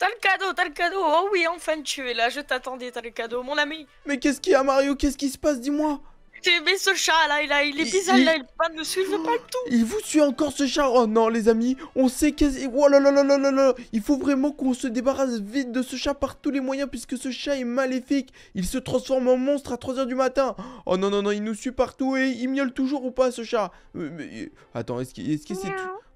T'as le cadeau, t'as le cadeau. Oh oui, enfin tu es là. Je t'attendais, t'as le cadeau, mon ami. Mais qu'est-ce qu'il y a, Mario Qu'est-ce qui se passe Dis-moi. Eh, mais ce chat là, il, a, il est bizarre il... là, il ne suit pas tout. Il vous suit encore ce chat. Oh non, les amis, on sait qu'il... ce Oh là là là là là là. Il faut vraiment qu'on se débarrasse vite de ce chat par tous les moyens puisque ce chat est maléfique. Il se transforme en monstre à 3h du matin. Oh non non non, il nous suit partout et il miaule toujours ou pas ce chat. Mais, attends, est-ce que est, -ce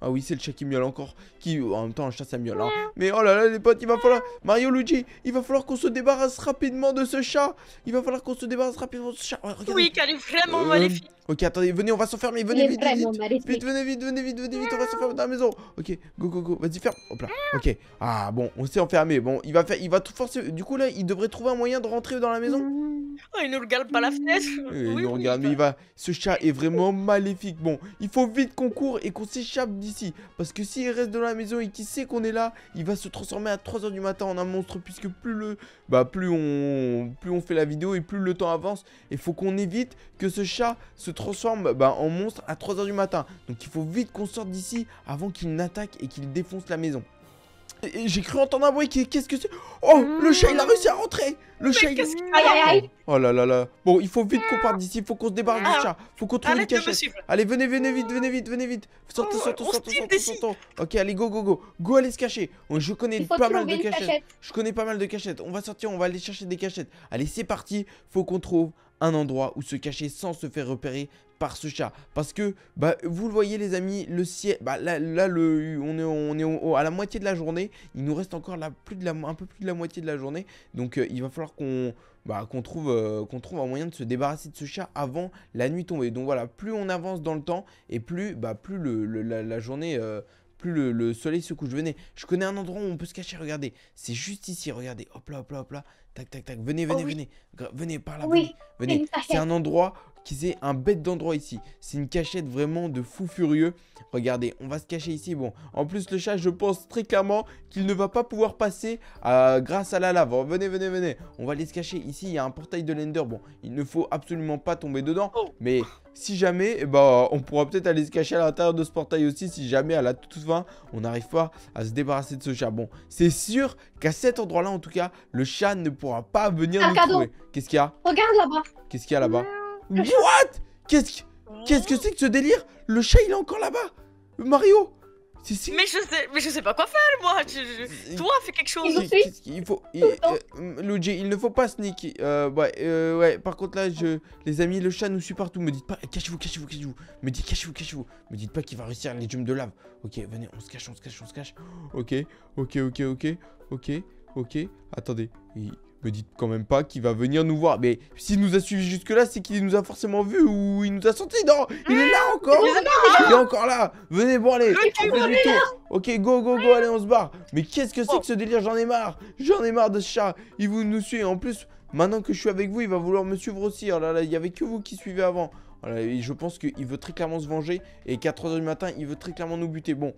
ah oui, c'est le chat qui miaule encore. Qui, en même temps, le chat, ça miaule. Hein. Mais oh là là, les potes, il va falloir... Mario Luigi, il va falloir qu'on se débarrasse rapidement de ce chat. Il va falloir qu'on se débarrasse rapidement de ce chat. oui, car est vraiment euh, maléfique Ok, attendez, venez, on va s'enfermer. Venez vite, vite, vite. vite, venez vite, venez vite, venez vite, on va s'enfermer dans la maison. Ok, go, go, go. Vas-y, ferme. Hop là. Ok. Ah bon, on s'est enfermé. Bon, il va faire, il va tout forcer. Du coup là, il devrait trouver un moyen de rentrer dans la maison. Oh, il nous regarde par la fenêtre. il nous regarde, mais il va. Ce chat est vraiment maléfique. Bon, il faut vite qu'on court et qu'on s'échappe d'ici, parce que s'il reste dans la maison et qu'il sait qu'on est là, il va se transformer à 3h du matin en un monstre, puisque plus le, bah plus on, plus on fait la vidéo et plus le temps avance. il faut qu'on évite que ce chat se transforme bah, en monstre à 3h du matin. Donc il faut vite qu'on sorte d'ici avant qu'il n'attaque et qu'il défonce la maison. J'ai cru entendre un bruit, qu'est-ce que c'est Oh, le chat il a réussi à rentrer Le chat il... Aïe, Oh là là là Bon, il faut vite qu'on parte d'ici, faut qu'on se débarrasse du ah. chat Faut qu'on trouve une cachette Allez, venez, venez vite, venez vite, venez vite Sortez, oh, sortez, sortez, sortez, sortez Ok, allez, go, go, go Go, allez se cacher oh, Je connais pas mal de cachettes Je connais pas mal de cachettes On va sortir, on va aller chercher des cachettes Allez, c'est parti Faut qu'on trouve un endroit où se cacher sans se faire repérer par ce chat. Parce que, bah, vous le voyez les amis, le ciel, bah, là, le, on est, on est à la moitié de la journée. Il nous reste encore la, plus de la, un peu plus de la moitié de la journée. Donc, euh, il va falloir qu'on bah, qu'on trouve, euh, qu'on trouve un moyen de se débarrasser de ce chat avant la nuit tombée. Donc voilà, plus on avance dans le temps et plus, bah, plus le, la, journée... Euh, plus le, soleil se couche. Venez, je connais un endroit où on peut se cacher, regardez. C'est juste ici, regardez. Hop là, hop là, hop là. Tac, tac, tac. Venez, oh venez, venez. Venez par là. Oui. venez. C'est un endroit qu'ils aient un bête d'endroit ici. C'est une cachette vraiment de fou furieux. Regardez, on va se cacher ici. Bon, en plus, le chat, je pense très clairement qu'il ne va pas pouvoir passer euh, grâce à la lave. Oh, venez, venez, venez. On va aller se cacher. Ici, il y a un portail de l'Ender. Bon, il ne faut absolument pas tomber dedans. Oh. Mais si jamais, eh ben, on pourra peut-être aller se cacher à l'intérieur de ce portail aussi. Si jamais, à la toute fin, on n'arrive pas à se débarrasser de ce chat. Bon, c'est sûr qu'à cet endroit-là, en tout cas, le chat ne pourra pas venir nous trouver. Qu'est-ce qu'il y a Regarde là-bas. Qu'est-ce qu'il y a là-bas What Qu'est-ce que c'est -ce que, que ce délire Le chat, il est encore là-bas Mario si... Mais je sais, mais je sais pas quoi faire moi. Toi, fais quelque chose. Qu il faut, il, euh, euh, Luigi, il ne faut pas sneak. Euh, ouais, ouais. Par contre là, je, les amis, le chat nous suit partout. Me dites pas, cachez-vous, cachez-vous, cachez-vous. Me dites, cachez-vous, cachez-vous. Me dites pas qu'il va réussir les jumps de lave. Ok, venez, on se cache, on se cache, on se cache. Ok, ok, ok, ok, ok, ok. Attendez, me dites quand même pas qu'il va venir nous voir. Mais s'il nous a suivi jusque-là, c'est qu'il nous a forcément vu ou il nous a senti. Non, mmh. il est là encore. Il est encore là. Venez voir allez, Ok, go, go, go, allez, on se barre. Mais qu'est-ce que c'est oh. que ce délire J'en ai marre. J'en ai marre de ce chat. Il vous nous suit. En plus, maintenant que je suis avec vous, il va vouloir me suivre aussi. Oh là là, il y avait que vous qui suivez avant. Oh je pense qu'il veut très clairement se venger. Et qu'à 3h du matin, il veut très clairement nous buter. Bon,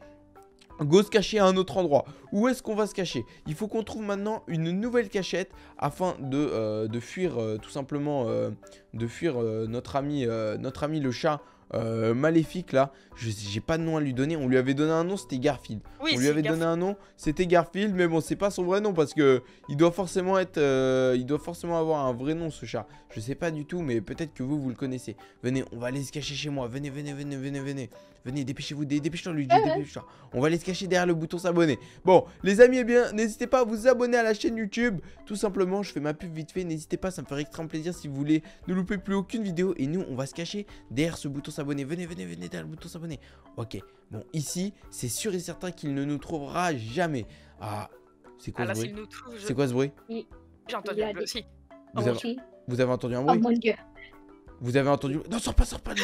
Go se cacher à un autre endroit. Où est-ce qu'on va se cacher Il faut qu'on trouve maintenant une nouvelle cachette afin de, euh, de fuir euh, tout simplement euh, de fuir notre ami notre ami le chat euh, maléfique là, j'ai pas de nom à lui donner. On lui avait donné un nom, c'était Garfield. on lui avait donné un nom, c'était Garfield, mais bon, c'est pas son vrai nom parce que il doit forcément être, euh, il doit forcément avoir un vrai nom ce chat. Je sais pas du tout, mais peut-être que vous vous le connaissez. Venez, on va aller se cacher chez moi. Venez, venez, venez, venez, venez, venez. Dépêchez-vous, dépêchez toi lui, On va aller se cacher derrière le bouton s'abonner. Bon, les amis, eh bien, n'hésitez pas à vous abonner à la chaîne YouTube. Tout simplement, je fais ma pub vite fait. N'hésitez pas, ça me ferait extrêmement plaisir si vous voulez ne louper plus aucune vidéo. Et nous, on va se cacher derrière ce bouton abonné Venez, venez, venez derrière le bouton s'abonner. Ok, bon, ici, c'est sûr et certain qu'il ne nous trouvera jamais. Ah, c'est quoi, ah, ce bruit C'est quoi ce bruit J'ai entendu un bruit aussi. Oh, vous, avez... entendu un oh, bruit Vous avez entendu... Non, sors pas, sors pas.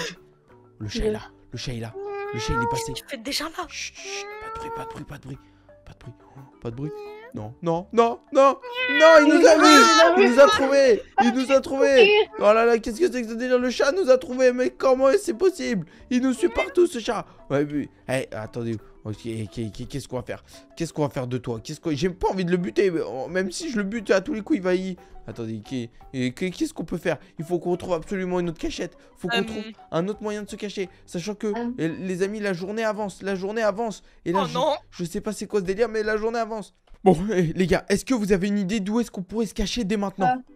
Le chat est là. Le chat est là. Le chat, il est passé. Tu fais déjà là. pas de bruit, pas de bruit, pas de bruit. Pas de bruit. Oh, pas de bruit. Non, non, non, non, non, il nous a vu, ah, il nous a trouvé, il nous a trouvé. Ah, oh là là, qu'est-ce que c'est que ce délire Le chat nous a trouvé, mais comment c'est possible Il nous suit partout ce chat. Ouais, mais, eh, attendez, Ok, qu'est-ce qu'on va faire Qu'est-ce qu'on va faire de toi Qu'est-ce que j'ai pas envie de le buter, oh, même si je le bute à tous les coups, il va y. Attendez, qu'est-ce qu'on peut faire Il faut qu'on trouve absolument une autre cachette. il Faut qu'on euh, trouve un autre moyen de se cacher, sachant que euh. eh, les amis, la journée avance, la journée avance. Et là, oh non. je sais pas c'est quoi ce délire, mais la journée avance. Bon, eh, les gars, est-ce que vous avez une idée d'où est-ce qu'on pourrait se cacher dès maintenant euh,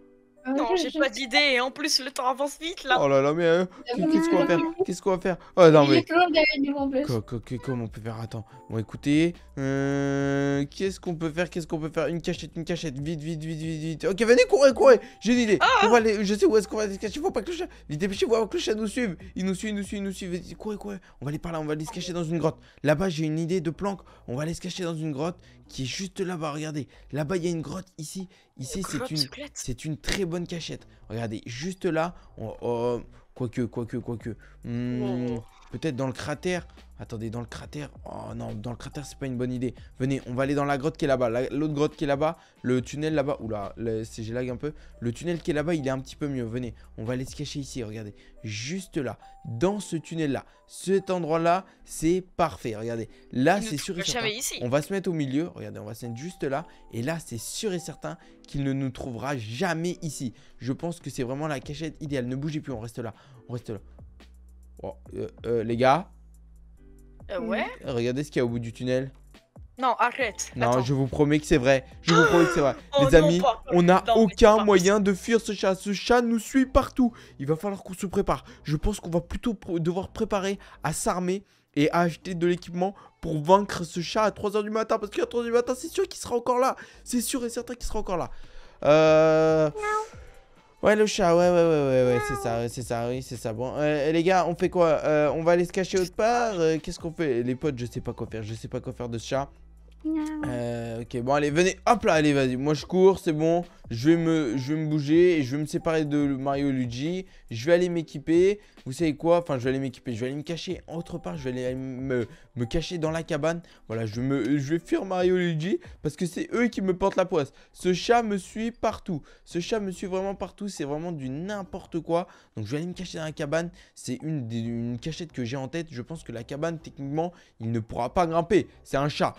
non, j'ai pas d'idée et en plus le temps avance vite là. Oh là là, mais euh, ah qu'est-ce qu'on va faire Qu'est-ce qu'on va faire Oh non, mais. Comment on peut faire Attends, bon écoutez. Euh, qu'est-ce qu'on peut faire Qu'est-ce qu'on peut faire Une cachette, une cachette. Vite, vite, vite, vite, vite. Ok, venez, courez, courez. J'ai une idée. Ah on va aller, je sais où est-ce qu'on va se cacher. Faut pas que le chat. Vite, dépêchez-vous que le chat nous suive. Il nous suit, il nous suit, il nous suit. courez, courez. On va aller par là, on va aller se cacher dans une grotte. Là-bas, j'ai une idée de planque. On va aller se cacher dans une grotte qui est juste là-bas. Regardez. Là-bas, il y a une grotte. Ici, ici, c'est une, c'est une très bonne cachette. Regardez, juste là. On, que oh, oh, quoique, quoique, quoique. que hmm. Peut-être dans le cratère. Attendez, dans le cratère. Oh non, dans le cratère, c'est pas une bonne idée. Venez, on va aller dans la grotte qui est là-bas. L'autre grotte qui est là-bas. Le tunnel là-bas. Oula, là, j'ai lag un peu. Le tunnel qui est là-bas, il est un petit peu mieux. Venez, on va aller se cacher ici. Regardez, juste là. Dans ce tunnel-là. Cet endroit-là, c'est parfait. Regardez, là, c'est sûr et certain. On va se mettre au milieu. Regardez, on va se mettre juste là. Et là, c'est sûr et certain qu'il ne nous trouvera jamais ici. Je pense que c'est vraiment la cachette idéale. Ne bougez plus, on reste là. On reste là. Oh, euh, euh, les gars euh, Ouais Regardez ce qu'il y a au bout du tunnel. Non, arrête. Non, je vous promets que c'est vrai. Je vous promets que c'est vrai. les oh amis, on n'a aucun moyen de fuir ce chat. Ce chat nous suit partout. Il va falloir qu'on se prépare. Je pense qu'on va plutôt devoir préparer à s'armer et à acheter de l'équipement pour vaincre ce chat à 3h du matin. Parce qu'à 3h du matin, c'est sûr qu'il sera encore là. C'est sûr et certain qu'il sera encore là. Euh... Ouais, le chat, ouais, ouais, ouais, ouais, c'est ça, c'est ça, oui, c'est ça. Bon, euh, les gars, on fait quoi euh, On va aller se cacher autre part euh, Qu'est-ce qu'on fait Les potes, je sais pas quoi faire, je sais pas quoi faire de ce chat. ok, bon, allez, venez, hop là, allez, vas-y, moi je cours, c'est bon je vais, me, bouger et je vais me séparer de Mario Luigi. Je vais aller m'équiper. Vous savez quoi Enfin, je vais aller m'équiper. Je vais aller me cacher autre part. Je vais aller me, cacher dans la cabane. Voilà, je, me, vais fuir Mario Luigi parce que c'est eux qui me portent la poisse. Ce chat me suit partout. Ce chat me suit vraiment partout. C'est vraiment du n'importe quoi. Donc, je vais aller me cacher dans la cabane. C'est une, cachette que j'ai en tête. Je pense que la cabane, techniquement, il ne pourra pas grimper. C'est un chat.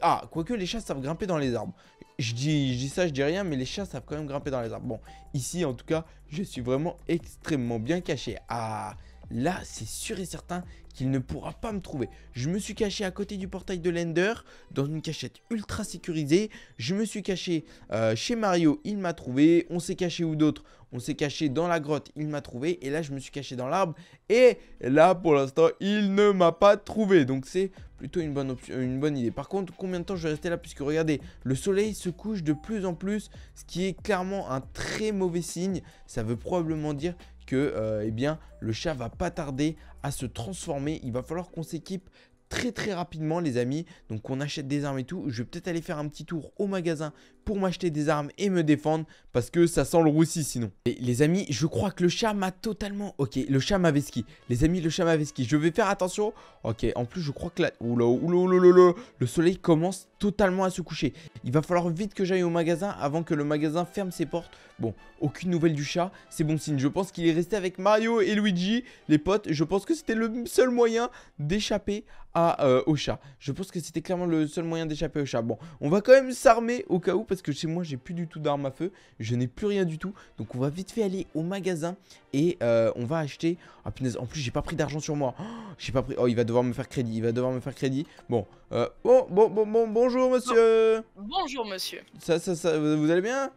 Ah, quoique les chats savent grimper dans les arbres je dis, ça, je dis rien, mais les chiens savent quand même grimper dans les arbres. Bon, ici, en tout cas, je suis vraiment extrêmement bien caché. Ah, là, c'est sûr et certain qu'il ne pourra pas me trouver. Je me suis caché à côté du portail de Lender, dans une cachette ultra sécurisée. Je me suis caché euh, chez Mario, il m'a trouvé. On s'est caché où d'autre On s'est caché dans la grotte, il m'a trouvé. Et là, je me suis caché dans l'arbre. Et là, pour l'instant, il ne m'a pas trouvé. Donc, c'est plutôt une bonne, option, une bonne idée. Par contre, combien de temps je vais rester là Puisque regardez, le soleil se couche de plus en plus, ce qui est clairement un très mauvais signe. Ça veut probablement dire que euh, eh bien, le chat va pas tarder à se transformer. Il va falloir qu'on s'équipe très très rapidement les amis donc on achète des armes et tout je vais peut-être aller faire un petit tour au magasin pour m'acheter des armes et me défendre parce que ça sent le roussi sinon. Et les amis, je crois que le chat m'a totalement... Ok, le chat m'avait ski. Les amis, le chat m'avait ski. Je vais faire attention. Ok, en plus, je crois que là... Oula, oula, Le soleil commence totalement à se coucher. Il va falloir vite que j'aille au magasin avant que le magasin ferme ses portes. Bon, aucune nouvelle du chat. C'est bon signe. Je pense qu'il est resté avec Mario et Luigi, les potes. Je pense que c'était le seul moyen d'échapper euh, au chat. Je pense que c'était clairement le seul moyen d'échapper au chat. Bon, on va quand même s'armer au cas où parce parce que chez moi j'ai plus du tout d'armes à feu, je n'ai plus rien du tout. Donc on va vite fait aller au magasin et euh, on va acheter... Ah punaise, en plus j'ai pas pris d'argent sur moi. Oh, j'ai pas pris... Oh il va devoir me faire crédit, il va devoir me faire crédit. Bon, euh, bon, bon, bon, bon, bonjour monsieur. Bonjour monsieur. Ça, ça, ça, vous allez bien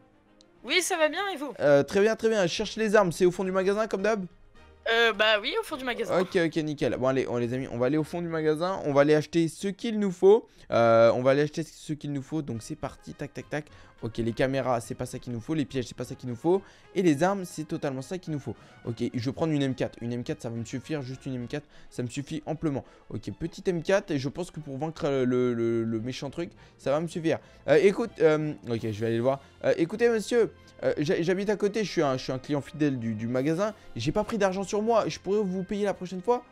Oui ça va bien et vous euh, Très bien, très bien, je cherche les armes, c'est au fond du magasin comme d'hab euh, bah oui, au fond du magasin. Ok, ok, nickel. Bon, allez, on, les amis, on va aller au fond du magasin. On va aller acheter ce qu'il nous faut. Euh, on va aller acheter ce qu'il nous faut. Donc, c'est parti. Tac, tac, tac. Ok, les caméras, c'est pas ça qu'il nous faut. Les pièges, c'est pas ça qu'il nous faut. Et les armes, c'est totalement ça qu'il nous faut. Ok, je vais prendre une M4. Une M4, ça va me suffire. Juste une M4, ça me suffit amplement. Ok, petite M4. Et je pense que pour vaincre le, méchant truc, ça va me suffire. Euh, écoute, euh, ok, je vais aller le voir. Euh, écoutez, monsieur, j'habite à côté. Je suis, un, je suis un client fidèle du, du magasin. J'ai pas pris d'argent sur moi. Je pourrais vous payer la prochaine fois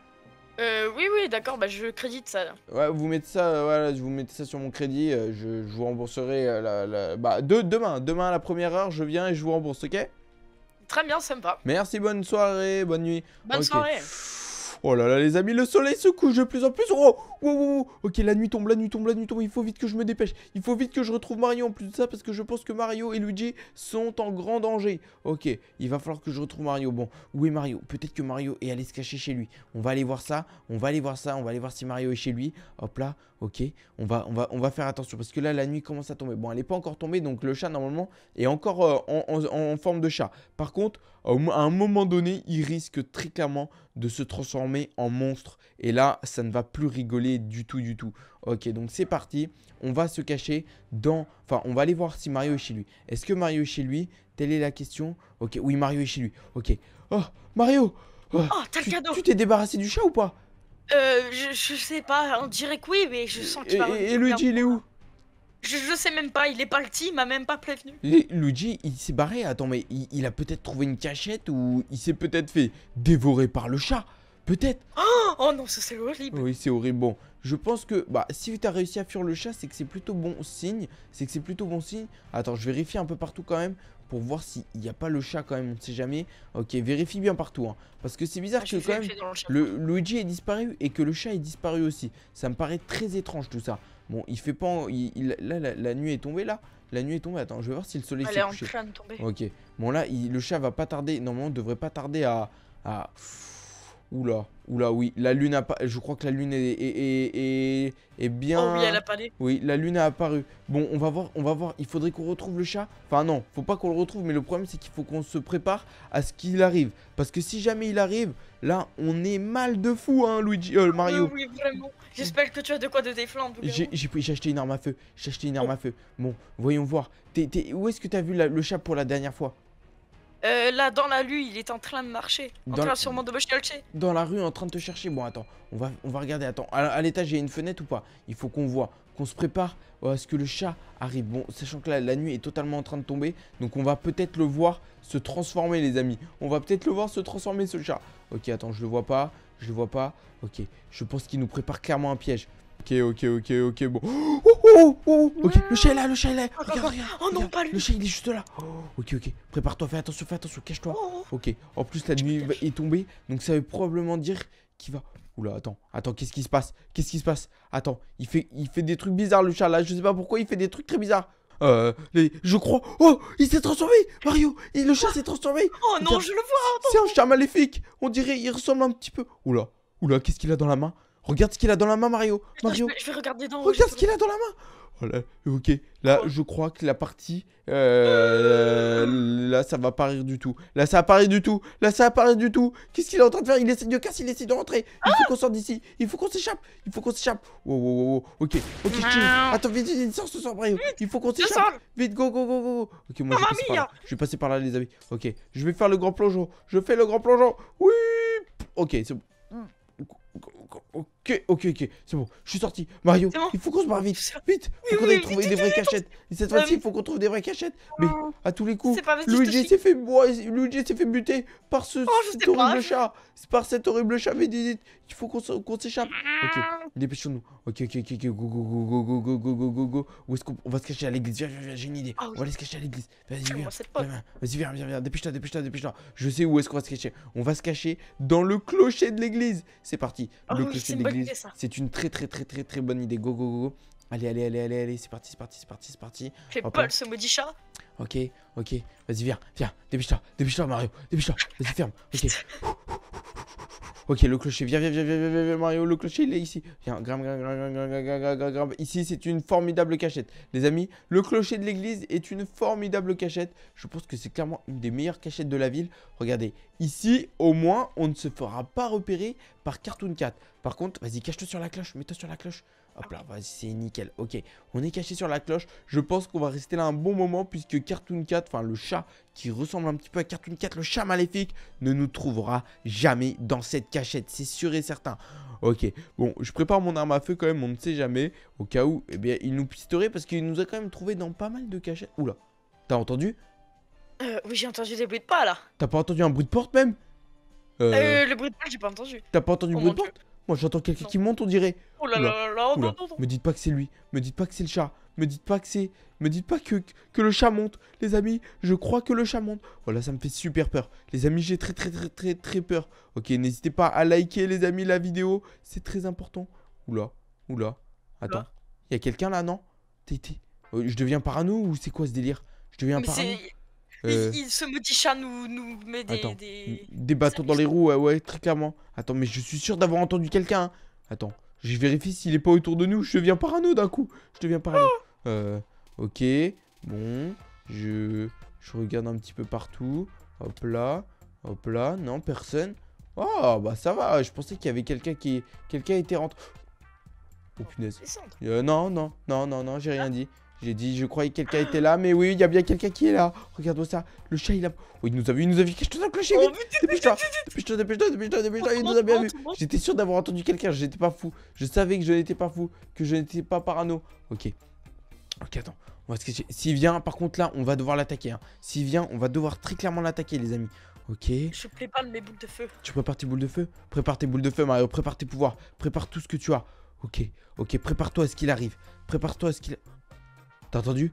euh, oui, oui, d'accord, bah je crédite ça. Ouais, vous mettez ça, euh, voilà, vous mettez ça sur mon crédit, euh, je, vous rembourserai euh, la, bah, de, demain, demain à la première heure, je viens et je vous rembourse, ok Très bien, sympa. Merci, bonne soirée, bonne nuit. Bonne soirée. Oh là là, les amis, le soleil se couche de plus en plus. Oh, oh, oh, oh, Ok, la nuit tombe, la nuit tombe, la nuit tombe. Il faut vite que je me dépêche. Il faut vite que je retrouve Mario en plus de ça parce que je pense que Mario et Luigi sont en grand danger. Ok, il va falloir que je retrouve Mario. Bon, où est Mario Peut-être que Mario est allé se cacher chez lui. On va aller voir ça. On va aller voir ça. On va aller voir si Mario est chez lui. Hop là. Ok, on va, va, on va faire attention parce que là, la nuit commence à tomber. Bon, elle n'est pas encore tombée, donc le chat, normalement, est encore euh, en, forme de chat. Par contre, à un moment donné, il risque très clairement de se transformer en monstre. Et là, ça ne va plus rigoler du tout, du tout. Ok, donc c'est parti. On va se cacher dans... Enfin, on va aller voir si Mario est chez lui. Est-ce que Mario est chez lui Telle est la question. Ok, oui, Mario est chez lui. Ok. Oh, Mario Oh, t'as le cadeau Tu t'es débarrassé du chat ou pas euh, je, sais pas, on dirait que oui, mais je sens qu'il va. Et, et Luigi, il est où je, sais même pas, il est parti, il m'a même pas prévenu. Et Luigi, il s'est barré, attends, mais il, a peut-être trouvé une cachette ou il s'est peut-être fait dévorer par le chat. Peut-être. Oh, oh non, ça c'est horrible. Oui, c'est horrible. Bon, je pense que bah si tu as réussi à fuir le chat, c'est que c'est plutôt bon signe. C'est que c'est plutôt bon signe. Attends, je vérifie un peu partout quand même pour voir s'il n'y a pas le chat quand même, on ne sait jamais. Ok, vérifie bien partout, hein. parce que c'est bizarre ah, que quand même le, Luigi est disparu et que le chat est disparu aussi. Ça me paraît très étrange tout ça. Bon, il fait pas, il, là la, nuit est tombée là. La nuit est tombée. Attends, je vais voir si le soleil s'est En train de tomber. Ok. Bon là, le chat va pas tarder. Normalement, devrait pas tarder à, Oula, oula, oui. La lune a pas. Je crois que la lune est, est, bien. Oh oui, elle a Oui, la lune a apparu. Bon, on va voir, on va voir. Il faudrait qu'on retrouve le chat. Enfin non, faut pas qu'on le retrouve, mais le problème c'est qu'il faut qu'on se prépare à ce qu'il arrive. Parce que si jamais il arrive, là, on est mal de fou, hein, Luigi, euh, Mario. Oui, vraiment. J'espère que tu as de quoi te défendre. J'ai acheté une arme à feu. J'ai acheté une arme oh. à feu. Bon, voyons voir. Où est-ce que t'as vu le chat pour la dernière fois euh, là, dans la rue, il est en train de marcher. En dans train sûrement de me Dans la rue, en train de te chercher. Bon, attends, on va, on va regarder. Attends, à, l'étage, il y a une fenêtre ou pas Il faut qu'on voit, qu'on se prépare euh, à ce que le chat arrive. Bon, sachant que là, la nuit est totalement en train de tomber. Donc, on va peut-être le voir se transformer, les amis. On va peut-être le voir se transformer, ce chat. Ok, attends, je le vois pas. Je le vois pas. Ok, je pense qu'il nous prépare clairement un piège. Ok, ok, ok, ok, bon. Oh Oh, oh, oh, Ok, le chat est là, le chat est là. regarde, regarde. Oh non, pas Le chat il est juste là. Oh, ok, ok. Prépare-toi, fais attention, fais attention, cache-toi. Ok. En plus, la nuit est tombée, donc ça veut probablement dire qu'il va. Oula, attends, attends, qu'est-ce qui se passe Qu'est-ce qui se passe Attends, il fait, il fait des trucs bizarres, le chat là. Je sais pas pourquoi il fait des trucs très bizarres. Euh, je crois. Oh, il s'est transformé, Mario. le chat s'est transformé. Oh non, je le vois. C'est un chat maléfique. On dirait, il ressemble un petit peu. Oula, oula, qu'est-ce qu'il a dans la main Regarde ce qu'il a dans la main, Mario. Mario. Je, vais regarder dans Regarde ce qu'il a dans la main. là, Ok, là, oh. je crois que la partie, euh, là, ça va pas rire du tout. Là, ça apparaît du tout. Là, ça apparaît du tout. Qu'est-ce qu'il est en train de faire Il essaie de casser, il essaie de rentrer. Il faut ah qu'on sorte d'ici. Il faut qu'on s'échappe. Il faut qu'on s'échappe. Wow, wow, wow, Ok, ok, je Attends, vite, vite, vite, ce sort Mario. Il faut qu'on s'échappe. Vite, go, go, go, go. Ok, moi, je vais, passer par là. je vais passer par là, les amis. Ok, je vais faire le grand plongeon. Je fais le grand plongeon. Oui. Ok, c'est bon. Hmm. ¿Qué? Ok, ok, ok, c'est bon, je suis sorti. Mario, il faut qu'on se barre vite, vite. Il faut qu'on aille trouver des vraies cachettes. Et cette fois-ci, il faut qu'on trouve des vraies cachettes. Mais oh. à tous les coups, Luigi s'est fait fait buter par ce oh, cet horrible chat, par cet horrible chat. Mais il faut qu'on s'échappe. Ok, ah. dépêchons-nous. Ok, ok, ok, go, go, go, go, go, go, go, go, go. Où est-ce qu'on va se cacher à l'église Viens, viens, viens, j'ai une idée. Ah on va aller se cacher à l'église. Vas-y, viens. Vas-y, viens, viens, viens. Dépêche-toi, dépêche-toi, dépêche-toi. Je sais où est-ce qu'on va se cacher. On va se cacher dans le clocher de l'église. C'est parti. Le oh, clocher de l'église. C'est une très très très très très bonne idée. Go go go. Allez, allez, allez, allez, allez, c'est parti, c'est parti, c'est parti, c'est parti. Fais pas ce maudit chat. Ok, ok, vas-y, viens, viens, dépêche-toi, dépêche-toi, Mario, dépêche-toi, vas-y, ferme, ok. Ok, le clocher, viens, viens, viens, viens, viens, Mario, le clocher, il est ici. Viens, grimpe, grimpe, grimpe, grimpe, grimpe, grimpe, grimpe. Ici, c'est une formidable cachette. Les amis, le clocher de l'église est une formidable cachette. Je pense que c'est clairement une des meilleures cachettes de la ville. Regardez, ici, au moins, on ne se fera pas repérer par Cartoon 4 Par contre, vas-y, cache-toi sur la cloche, mets-toi sur la cloche. Hop là, vas-y, c'est nickel. Ok, on est caché sur la cloche. Je pense qu'on va rester là un bon moment puisque Cartoon Cat, enfin le chat qui ressemble un petit peu à Cartoon Cat, le chat maléfique, ne nous trouvera jamais dans cette cachette. C'est sûr et certain. Ok, bon, je prépare mon arme à feu quand même, on ne sait jamais. Au cas où, eh bien, il nous pisterait parce qu'il nous a quand même trouvé dans pas mal de cachettes. Oula, t'as entendu euh, oui, j'ai entendu des bruits de pas là. T'as pas entendu un bruit de porte même euh, euh... le bruit de porte, j'ai pas entendu. T'as pas entendu oh le bruit de porte j'entends quelqu'un qui monte, on dirait. Oh là là là, Me dites pas que c'est lui. Me dites pas que c'est le chat. Me dites pas que c'est. Me dites pas que, que le chat monte. Les amis, je crois que le chat monte. Voilà, ça me fait super peur. Les amis, j'ai très, très, très, très, très peur. Ok, n'hésitez pas à liker, les amis, la vidéo. C'est très important. Oula, oula. Attends. Il y a quelqu'un là, non T'es. Euh, je deviens parano ou c'est quoi ce délire Je deviens parano. Ce Il, euh. il, nous, nous met des, des... bâtons dans les roues, ouais, très clairement. Attends, mais je suis sûr d'avoir entendu quelqu'un. Attends, je vérifie s'il est pas autour de nous. Je deviens parano d'un coup. Je deviens parano. Euh, ok, bon, je, regarde un petit peu partout. Hop là, hop là, non, personne. Oh, bah ça va, je pensais qu'il y avait quelqu'un qui... Quelqu'un était rentré... Oh punaise. Euh, non, non, non, non, non, j'ai rien ah. dit. J'ai dit, je croyais que quelqu'un était là, mais oui, il y a bien quelqu'un qui est là. Regarde-moi ça, le chat il a. Oh, il nous a vu, il nous a vu. cache le clocher, oh, vite Dépêche-toi, dépêche-toi, dépêche-toi, dépêche-toi, dépêche-toi, il nous a bien vu. J'étais sûr d'avoir entendu quelqu'un, j'étais pas fou. Je savais que je n'étais pas fou, que je n'étais pas parano. Ok. Ok, attends. On va se cacher. S'il vient, par contre, là, on va devoir l'attaquer. Hein. S'il vient, on va devoir très clairement l'attaquer, les amis. Ok. Je prépare mes boules de feu. Tu prépares tes boules de feu Prépare tes boules de feu, Mario. Prépare tes pouvoirs. Prépare tout ce que tu as. Ok, ok, prépare-toi à ce qu'il arrive. Prépare-toi à ce qu'il. T'as entendu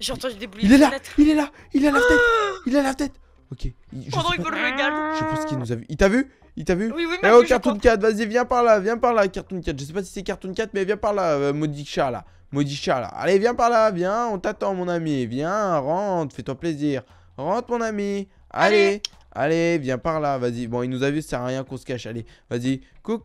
J'ai entendu des bruits. Il est là Il est là Il a la tête ah Il à la tête Ok. Je Je pense qu'il nous a vu. Il t'a vu Il t'a vu Oui, oui, mais. Eh oh, Cartoon 4, vas-y, viens par là, viens par là, Cartoon 4. Je sais pas si c'est Cartoon 4, mais viens par là, euh, maudit chat là. Maudit là. Allez, viens par là, viens, on t'attend, mon ami. Viens, rentre, fais-toi plaisir. Rentre, mon ami. Allez. Allez, viens par là, vas-y. Bon, il nous a vu, ça sert à rien qu'on se cache. Allez, vas-y, Coucou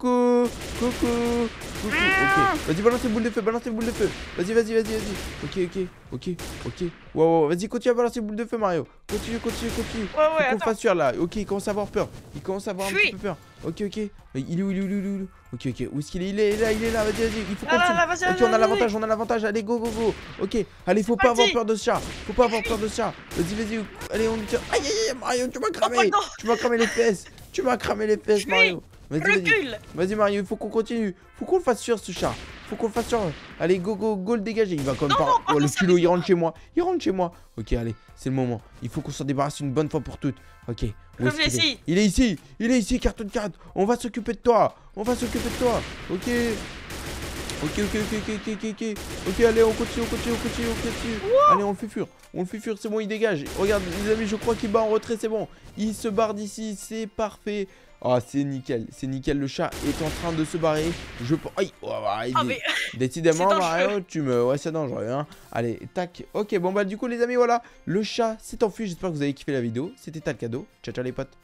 Coucou Coucou Ok. Ah. Vas-y, balance les boules de feu, balance les boules de feu. Vas-y, vas-y, vas-y, vas-y. Ok, ok, ok, ok. Wow, vas-y, continue à balancer les boules de feu, Mario. Continue, continue, continue. Ouais, ouais, Faut qu'on fasse sûr, là. Ok, il commence à avoir peur. Il commence à avoir un petit peu peur. Ok, ok. Il est où, il est où, il est où, Ok, ok. Où est-ce qu'il est Il est là, il est là. Vas-y, vas-y. Il faut qu'on Ok, on a l'avantage, on a l'avantage. Allez, go, go, go. Ok, allez, faut pas avoir peur de ce Faut pas avoir peur de ce Vas-y, vas-y. Allez, on lui tire. Aïe, aïe, aïe, Mario, tu m'as cramé. Oh, tu m'as cramé les fesses. Tu m'as cramé les fesses, Mario. Vas-y Mario, il faut qu'on continue. Faut qu'on le fasse sur ce chat. Faut qu'on le fasse sur. Allez, go, go, go, le dégager. Il va quand même pas. Oh, le culot, il rentre chez moi. Il rentre chez moi. Ok, allez, c'est le moment. Il faut qu'on s'en débarrasse une bonne fois pour toutes. Ok. il, est ici. Il est ici, carton de carte. On va s'occuper de toi. On va s'occuper de toi. Ok. Ok, ok, ok, ok, ok, ok, allez, on continue, on continue, on continue, Allez, on le fait fuir. On le fait c'est bon, il dégage. Regarde, les amis, je crois qu'il bat en retrait, c'est bon. Il se barre d'ici, c'est parfait. Oh, c'est nickel, c'est nickel. Le chat est en train de se barrer. Je pense. Oh, bah, ah, décidément, Mario, oh, tu me. Ouais, c'est dangereux. Hein. Allez, tac. Ok, bon, bah, du coup, les amis, voilà. Le chat s'est enfui. J'espère que vous avez kiffé la vidéo. C'était Talcado. Ciao, ciao, les potes.